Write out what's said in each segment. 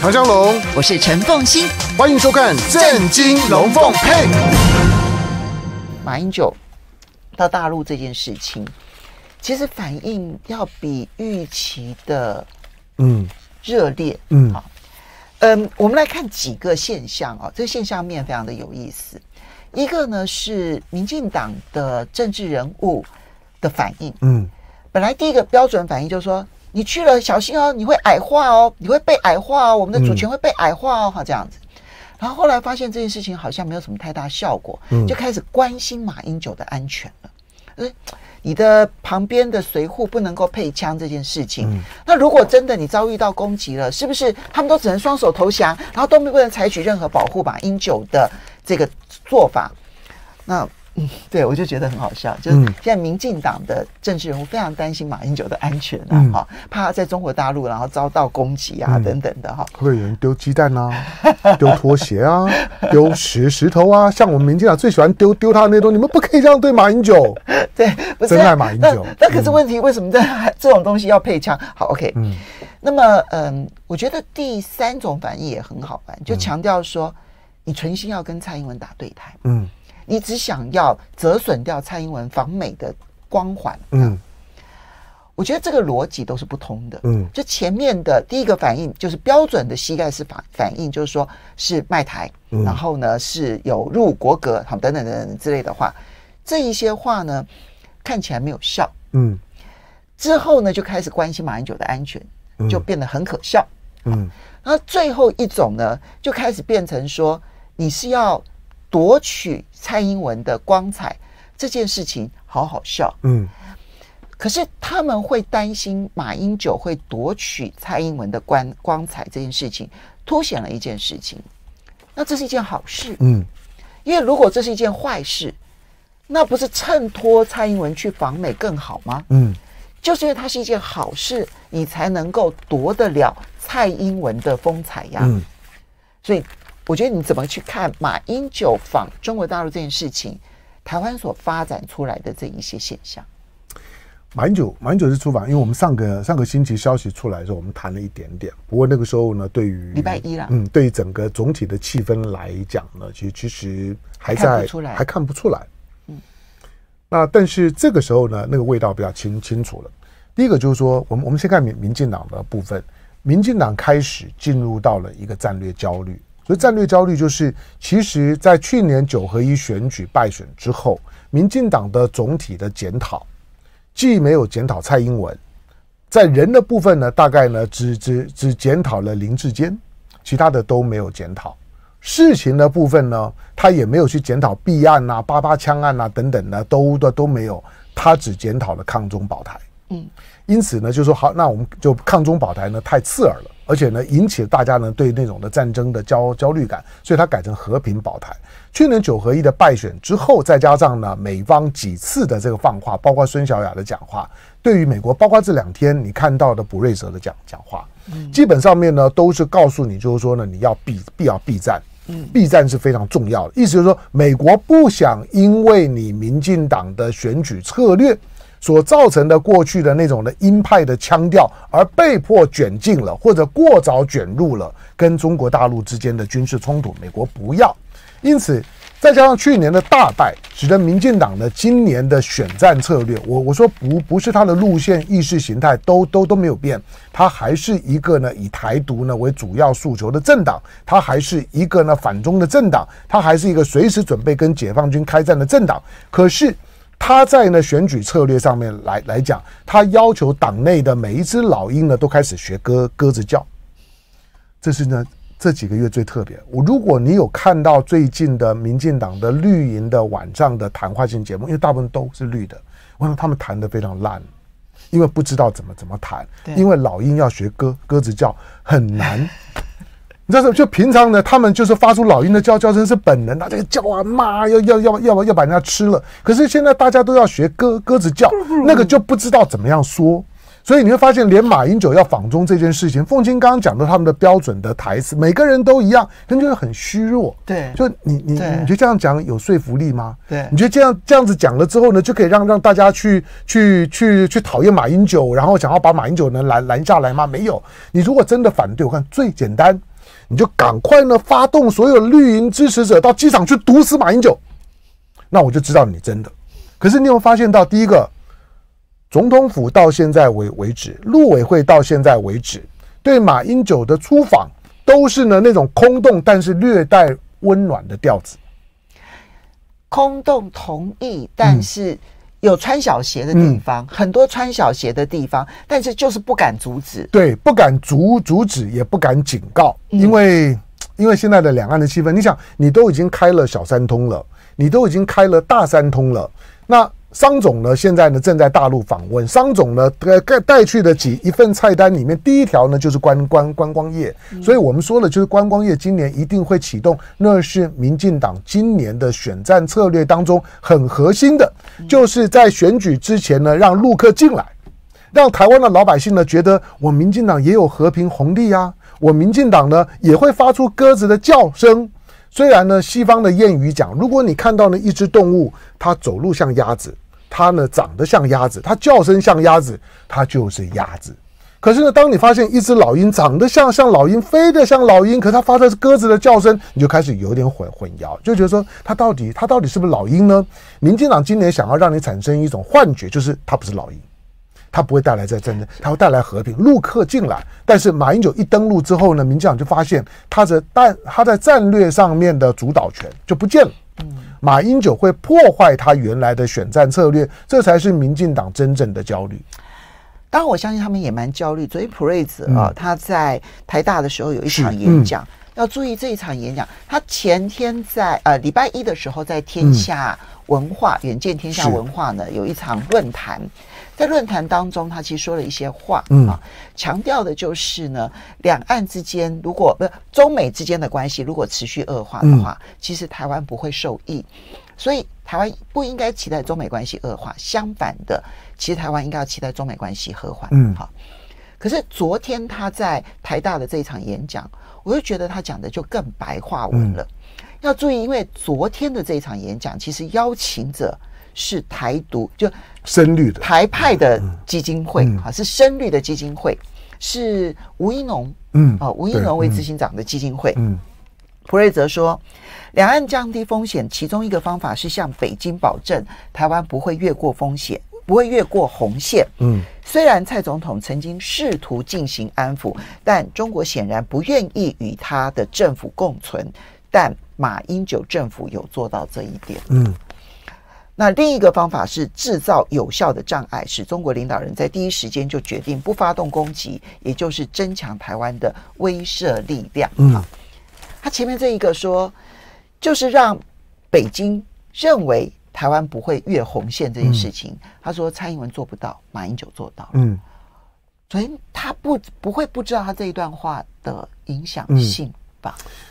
唐江龙，我是陈凤欣，欢迎收看《正惊龙凤配》。马英九到大陆这件事情，其实反应要比预期的嗯热烈嗯好嗯，我们来看几个现象啊，这现象面非常的有意思。一个呢是民进党的政治人物的反应，嗯，本来第一个标准反应就是说。你去了小心哦，你会矮化哦，你会被矮化哦，我们的主权会被矮化哦，哈这样子。然后后来发现这件事情好像没有什么太大效果，就开始关心马英九的安全了。哎，你的旁边的随护不能够配枪这件事情，那如果真的你遭遇到攻击了，是不是他们都只能双手投降，然后都没不能采取任何保护马英九的这个做法？那。对我就觉得很好笑，就是现在民进党的政治人物非常担心马英九的安全啊，哈，怕在中国大陆然后遭到攻击啊等等的哈。会不会有人丢鸡蛋啊，丢拖鞋啊？丢石石头啊？像我们民进党最喜欢丢丢他的那西，你们不可以这样对马英九。对，不是伤马英九。那可是问题，为什么这 这种东西要配枪？好，OK。嗯。那么，嗯，我觉得第三种反应也很好玩，就强调说你存心要跟蔡英文打对台。嗯。你只想要折损掉蔡英文访美的光环，嗯，我觉得这个逻辑都是不通的，嗯，就前面的第一个反应就是标准的膝盖式反反应，就是说是卖台，然后呢是有入国格好等等等等之类的话，这一些话呢看起来没有效，嗯，之后呢就开始关心马英九的安全，就变得很可笑，嗯，那最后一种呢就开始变成说你是要。夺取蔡英文的光彩这件事情，好好笑。嗯，可是他们会担心马英九会夺取蔡英文的光光彩这件事情，凸显了一件事情。那这是一件好事。嗯，因为如果这是一件坏事，那不是衬托蔡英文去访美更好吗？嗯，就是因为它是一件好事，你才能够夺得了蔡英文的风采呀。嗯，所以。我觉得你怎么去看马英九访中国大陆这件事情，台湾所发展出来的这一些现象？马英九，马英九是出访，因为我们上个上个星期消息出来的时候，我们谈了一点点。不过那个时候呢，对于礼拜一啦，嗯，对于整个总体的气氛来讲呢，其实其实还在，还看不出来。嗯，那但是这个时候呢，那个味道比较清清楚了。第一个就是说，我们我们先看民民进党的部分，民进党开始进入到了一个战略焦虑。所以战略焦虑就是，其实，在去年九合一选举败选之后，民进党的总体的检讨，既没有检讨蔡英文，在人的部分呢，大概呢只只只检讨了林志坚，其他的都没有检讨。事情的部分呢，他也没有去检讨弊案啊、八八枪案啊等等的，都的都没有。他只检讨了抗中保台。嗯，因此呢，就说好，那我们就抗中保台呢太刺耳了。而且呢，引起了大家呢对那种的战争的焦焦虑感，所以它改成和平保台。去年九合一的败选之后，再加上呢美方几次的这个放话，包括孙小雅的讲话，对于美国，包括这两天你看到的布瑞泽的讲讲话，基本上面呢都是告诉你，就是说呢你要避，必要避战，避战是非常重要的。意思就是说，美国不想因为你民进党的选举策略。所造成的过去的那种的鹰派的腔调，而被迫卷进了或者过早卷入了跟中国大陆之间的军事冲突，美国不要。因此，再加上去年的大败，使得民进党的今年的选战策略，我我说不不是他的路线、意识形态都都都没有变，他还是一个呢以台独呢为主要诉求的政党，他还是一个呢反中的政党，他还是一个随时准备跟解放军开战的政党，可是。他在呢选举策略上面来来讲，他要求党内的每一只老鹰呢都开始学鸽鸽子叫，这是呢这几个月最特别。我如果你有看到最近的民进党的绿营的晚上的谈话性节目，因为大部分都是绿的，我想他们谈的非常烂，因为不知道怎么怎么谈，因为老鹰要学鸽鸽子叫很难。你知道是就平常呢，他们就是发出老鹰的叫叫声是本能，他这个叫啊骂要要要要要把人家吃了。可是现在大家都要学鸽鸽子叫，那个就不知道怎么样说。所以你会发现，连马英九要仿中这件事情，凤青刚刚讲的他们的标准的台词，每个人都一样，但就是很虚弱。对，就你你你觉得这样讲有说服力吗？对，你觉得这样这样子讲了之后呢，就可以让让大家去去去去讨厌马英九，然后想要把马英九呢拦拦下来吗？没有。你如果真的反对，我看最简单。你就赶快呢发动所有绿营支持者到机场去毒死马英九，那我就知道你真的。可是你有发现到，第一个，总统府到现在为为止，陆委会到现在为止，对马英九的出访都是呢那种空洞，但是略带温暖的调子。空洞同意，但是。有穿小鞋的地方，很多穿小鞋的地方，但是就是不敢阻止，对，不敢阻阻止，也不敢警告，因为因为现在的两岸的气氛，你想，你都已经开了小三通了，你都已经开了大三通了，那。商总呢，现在呢正在大陆访问。商总呢，带带去的几一份菜单里面，第一条呢就是观观观光业。所以我们说了，就是观光业今年一定会启动。那是民进党今年的选战策略当中很核心的，就是在选举之前呢，让陆客进来，让台湾的老百姓呢觉得我民进党也有和平红利啊，我民进党呢也会发出鸽子的叫声。虽然呢，西方的谚语讲，如果你看到了一只动物，它走路像鸭子。它呢长得像鸭子，它叫声像鸭子，它就是鸭子。可是呢，当你发现一只老鹰长得像像老鹰，飞得像老鹰，可它发的是鸽子的叫声，你就开始有点混混淆，就觉得说它到底它到底是不是老鹰呢？民进党今年想要让你产生一种幻觉，就是它不是老鹰，它不会带来战争，它会带来和平。陆客进来，但是马英九一登陆之后呢，民进党就发现他的但他在战略上面的主导权就不见了。嗯。马英九会破坏他原来的选战策略，这才是民进党真正的焦虑。当然，我相信他们也蛮焦虑。所以普瑞子啊，他在台大的时候有一场演讲，要注意这一场演讲。他前天在呃礼拜一的时候，在天下文化远见天下文化呢有一场论坛。在论坛当中，他其实说了一些话，嗯啊，强调的就是呢，两岸之间如果不是中美之间的关系如果持续恶化的话，其实台湾不会受益，所以台湾不应该期待中美关系恶化，相反的，其实台湾应该要期待中美关系和缓，嗯，好。可是昨天他在台大的这一场演讲，我就觉得他讲的就更白话文了，要注意，因为昨天的这一场演讲其实邀请者。是台独就深绿的台派的基金会哈，是深绿的基金会，是吴一农嗯啊吴一农为执行长的基金会嗯，普瑞泽说，两岸降低风险，其中一个方法是向北京保证台湾不会越过风险，不会越过红线嗯，虽然蔡总统曾经试图进行安抚，但中国显然不愿意与他的政府共存，但马英九政府有做到这一点嗯。那另一个方法是制造有效的障碍，使中国领导人在第一时间就决定不发动攻击，也就是增强台湾的威慑力量。嗯，他前面这一个说，就是让北京认为台湾不会越红线这件事情。他说蔡英文做不到，马英九做到了。嗯，所以他不不会不知道他这一段话的影响性。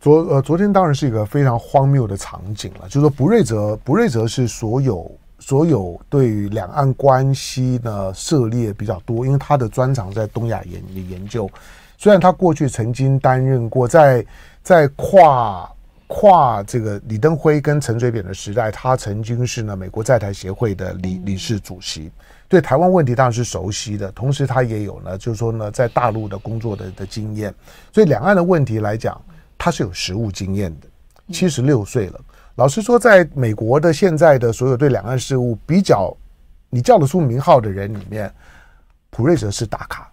昨呃，昨天当然是一个非常荒谬的场景了。就是说布瑞泽，布瑞泽是所有所有对于两岸关系呢涉猎比较多，因为他的专长在东亚研的研究。虽然他过去曾经担任过在在跨跨这个李登辉跟陈水扁的时代，他曾经是呢美国在台协会的理理事主席，对台湾问题当然是熟悉的。同时，他也有呢，就是说呢，在大陆的工作的的经验，所以两岸的问题来讲。他是有实务经验的，七十六岁了。老实说，在美国的现在的所有对两岸事务比较你叫得出名号的人里面，普瑞泽是大咖。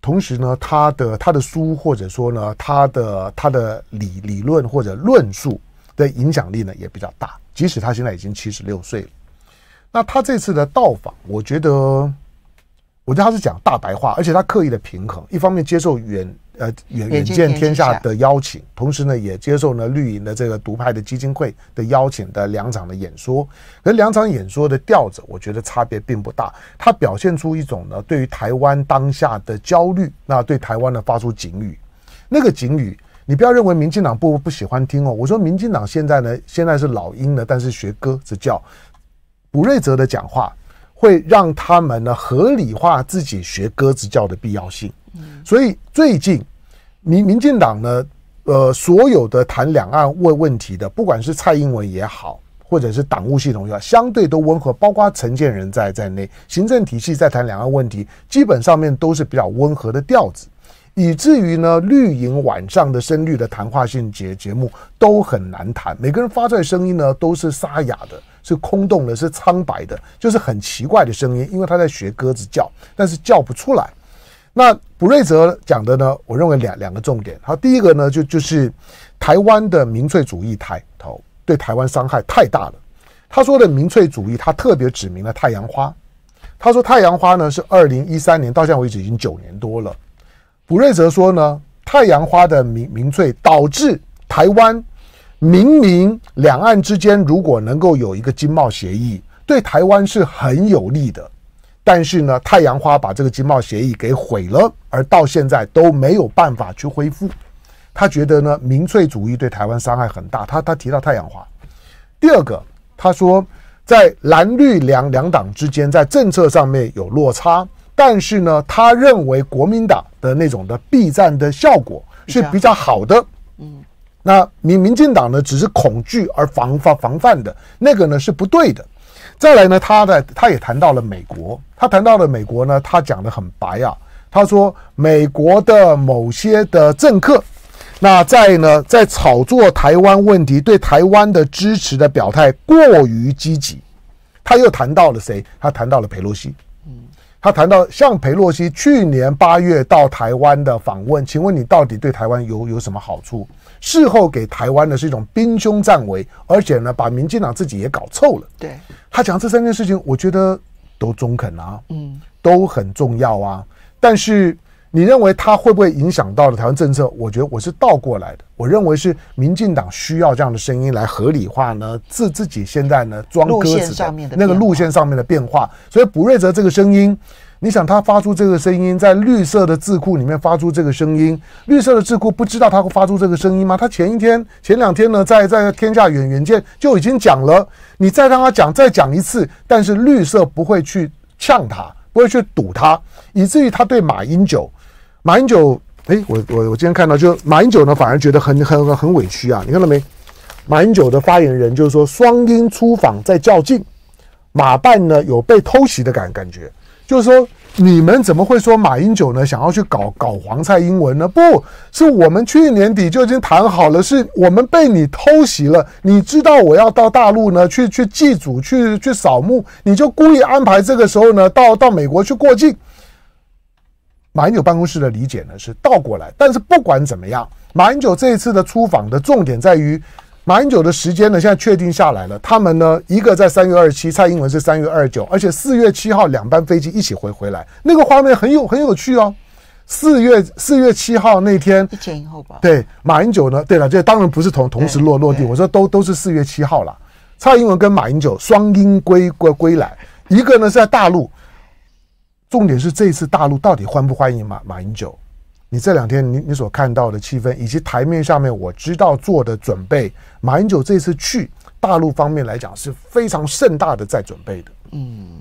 同时呢，他的他的书或者说呢，他的他的理理论或者论述的影响力呢也比较大。即使他现在已经七十六岁了，那他这次的到访，我觉得。我觉得他是讲大白话，而且他刻意的平衡，一方面接受远呃远远见天下的邀请，同时呢也接受呢绿营的这个独派的基金会的邀请的两场的演说，可两场演说的调子，我觉得差别并不大。他表现出一种呢对于台湾当下的焦虑，那对台湾呢发出警语。那个警语，你不要认为民进党不不喜欢听哦。我说民进党现在呢现在是老鹰了，但是学鸽子叫。卜瑞泽的讲话。会让他们呢合理化自己学鸽子教的必要性，所以最近民民进党呢，呃，所有的谈两岸问问题的，不管是蔡英文也好，或者是党务系统好，相对都温和，包括陈建人在在内，行政体系在谈两岸问题，基本上面都是比较温和的调子。以至于呢，绿营晚上的深绿的谈话性节节目都很难谈，每个人发出来声音呢都是沙哑的，是空洞的，是苍白的，就是很奇怪的声音，因为他在学鸽子叫，但是叫不出来。那布瑞泽讲的呢，我认为两两个重点，他第一个呢就就是台湾的民粹主义抬头对台湾伤害太大了。他说的民粹主义，他特别指明了太阳花，他说太阳花呢是二零一三年到现在为止已经九年多了。普瑞泽说呢，太阳花的民民粹导致台湾明明两岸之间如果能够有一个经贸协议，对台湾是很有利的。但是呢，太阳花把这个经贸协议给毁了，而到现在都没有办法去恢复。他觉得呢，民粹主义对台湾伤害很大。他他提到太阳花。第二个，他说在蓝绿两两党之间，在政策上面有落差。但是呢，他认为国民党的那种的避战的效果是比较好的。嗯，那民民进党呢，只是恐惧而防范防范的那个呢是不对的。再来呢，他的他也谈到了美国，他谈到了美国呢，他讲的很白啊。他说美国的某些的政客，那在呢在炒作台湾问题，对台湾的支持的表态过于积极。他又谈到了谁？他谈到了佩洛西。他谈到像培洛西去年八月到台湾的访问，请问你到底对台湾有有什么好处？事后给台湾的是一种兵凶战危，而且呢，把民进党自己也搞臭了。对他讲这三件事情，我觉得都中肯啊，嗯，都很重要啊，但是。你认为他会不会影响到了台湾政策？我觉得我是倒过来的，我认为是民进党需要这样的声音来合理化呢，自自己现在呢装鸽子的那个路线上面的变化。所以卜瑞泽这个声音，你想他发出这个声音，在绿色的智库里面发出这个声音，绿色的智库不知道他会发出这个声音吗？他前一天、前两天呢，在在天下远远见就已经讲了，你再让他讲，再讲一次，但是绿色不会去呛他，不会去堵他，以至于他对马英九。马英九，哎，我我我今天看到，就马英九呢，反而觉得很很很委屈啊！你看到没？马英九的发言人就是说，双鹰出访在较劲，马办呢有被偷袭的感感觉，就是说，你们怎么会说马英九呢想要去搞搞黄蔡英文呢？不是，我们去年底就已经谈好了，是我们被你偷袭了。你知道我要到大陆呢去去祭祖去去扫墓，你就故意安排这个时候呢到到美国去过境。马英九办公室的理解呢是倒过来，但是不管怎么样，马英九这一次的出访的重点在于，马英九的时间呢现在确定下来了，他们呢一个在三月二十七，蔡英文是三月二十九，而且四月七号两班飞机一起回回来，那个画面很有很有趣哦。四月四月七号那天，前后吧？对，马英九呢？对了，这当然不是同同时落落地，我说都都是四月七号了，蔡英文跟马英九双鹰归归归来，一个呢是在大陆。重点是这次大陆到底欢不欢迎马马英九？你这两天你你所看到的气氛，以及台面下面我知道做的准备，马英九这次去大陆方面来讲是非常盛大的，在准备的。嗯。